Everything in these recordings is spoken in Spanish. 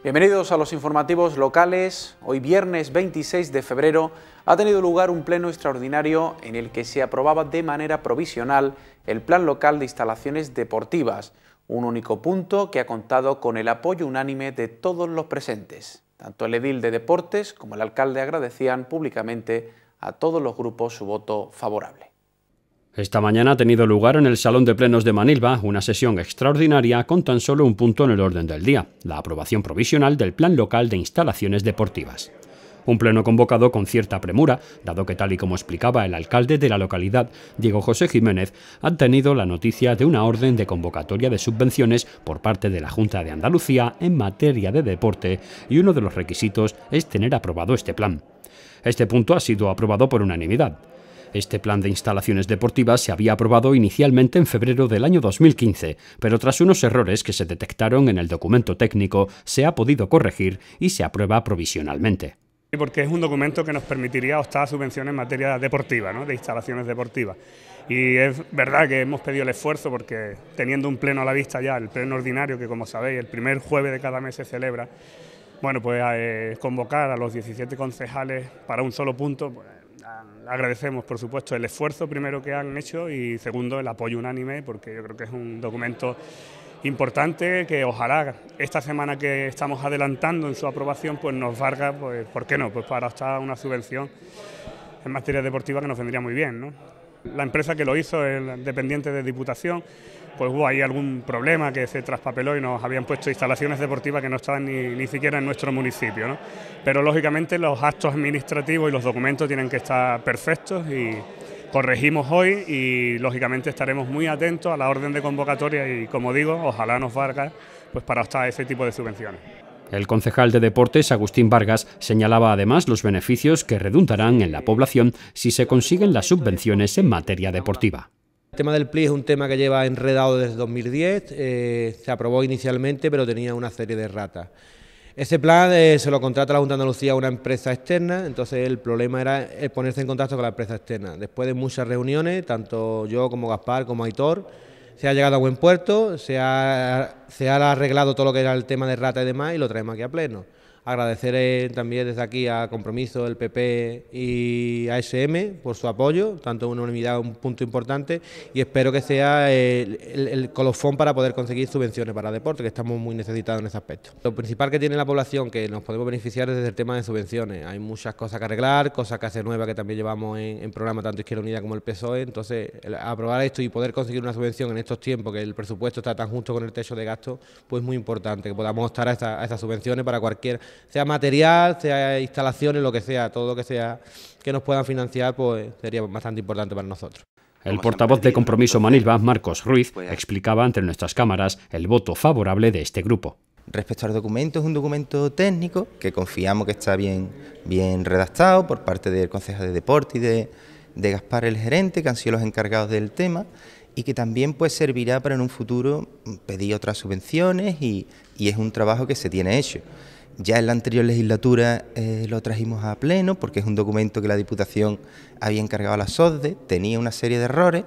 Bienvenidos a los informativos locales. Hoy viernes 26 de febrero ha tenido lugar un pleno extraordinario en el que se aprobaba de manera provisional el Plan Local de Instalaciones Deportivas, un único punto que ha contado con el apoyo unánime de todos los presentes. Tanto el edil de deportes como el alcalde agradecían públicamente a todos los grupos su voto favorable. Esta mañana ha tenido lugar en el Salón de Plenos de Manilva una sesión extraordinaria con tan solo un punto en el orden del día, la aprobación provisional del Plan Local de Instalaciones Deportivas. Un pleno convocado con cierta premura, dado que tal y como explicaba el alcalde de la localidad, Diego José Jiménez, ha tenido la noticia de una orden de convocatoria de subvenciones por parte de la Junta de Andalucía en materia de deporte y uno de los requisitos es tener aprobado este plan. Este punto ha sido aprobado por unanimidad. Este plan de instalaciones deportivas se había aprobado inicialmente en febrero del año 2015, pero tras unos errores que se detectaron en el documento técnico, se ha podido corregir y se aprueba provisionalmente. Porque es un documento que nos permitiría optar a subvenciones en materia deportiva, de instalaciones deportivas. Y es verdad que hemos pedido el esfuerzo porque teniendo un pleno a la vista ya, el pleno ordinario que como sabéis el primer jueves de cada mes se celebra, bueno, pues eh, convocar a los 17 concejales para un solo punto, pues, Agradecemos, por supuesto, el esfuerzo primero que han hecho y segundo, el apoyo unánime, porque yo creo que es un documento importante que ojalá esta semana que estamos adelantando en su aprobación pues nos valga, pues, ¿por qué no?, pues para hasta una subvención en materia deportiva que nos vendría muy bien, ¿no? La empresa que lo hizo, el dependiente de Diputación, pues hubo ahí algún problema que se traspapeló y nos habían puesto instalaciones deportivas que no estaban ni, siquiera en nuestro municipio. Pero lógicamente los actos administrativos y los documentos tienen que estar perfectos y corregimos hoy y lógicamente estaremos muy atentos a la orden de convocatoria y como digo, ojalá nos valga pues para optar ese tipo de subvenciones. El concejal de Deportes, Agustín Vargas, señalaba además los beneficios que redundarán en la población si se consiguen las subvenciones en materia deportiva. El tema del PLI e es un tema que lleva enredado desde 2010, eh, se aprobó inicialmente pero tenía una serie de ratas. Ese plan eh, se lo contrata la Junta de Andalucía a una empresa externa, entonces el problema era eh, ponerse en contacto con la empresa externa. Después de muchas reuniones, tanto yo como Gaspar como Aitor, se ha llegado a buen puerto, se ha, se ha arreglado todo lo que era el tema de rata y demás y lo traemos aquí a pleno. Agradecer eh, también desde aquí a Compromiso, el PP y ASM... por su apoyo, tanto una unanimidad un punto importante, y espero que sea eh, el, colofón para poder conseguir subvenciones para deporte, que estamos muy necesitados en ese aspecto. Lo principal que tiene la población, que nos podemos beneficiar, es desde el tema de subvenciones. Hay muchas cosas que arreglar, cosas que hacer nuevas que también llevamos en, programa tanto Izquierda Unida como el PSOE, entonces aprobar esto y poder conseguir una subvención en estos tiempos que el presupuesto está tan justo con el techo de gasto, pues muy importante que podamos estar a estas subvenciones para cualquier sea material, sea instalaciones, lo que sea, todo lo que sea que nos puedan financiar, pues sería bastante importante para nosotros. El portavoz de Compromiso Manilva, Marcos Ruiz, pues explicaba ante nuestras cámaras el voto favorable de este grupo. Respecto al documento, es un documento técnico que confiamos que está bien, bien redactado por parte del Consejo de Deporte y de, Gaspar, el gerente, que han sido los encargados del tema y que también pues servirá para en un futuro pedir otras subvenciones y, y es un trabajo que se tiene hecho. Ya en la anterior legislatura eh, lo trajimos a pleno porque es un documento que la Diputación había encargado a la SODE tenía una serie de errores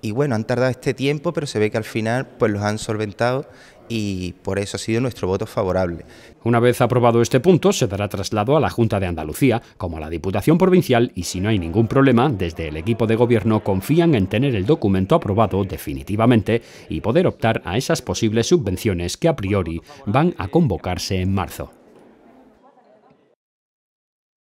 y bueno, han tardado este tiempo, pero se ve que al final pues los han solventado y por eso ha sido nuestro voto favorable. Una vez aprobado este punto, se dará traslado a la Junta de Andalucía, como a la Diputación Provincial, y si no hay ningún problema, desde el equipo de gobierno confían en tener el documento aprobado definitivamente y poder optar a esas posibles subvenciones que a priori van a convocarse en marzo.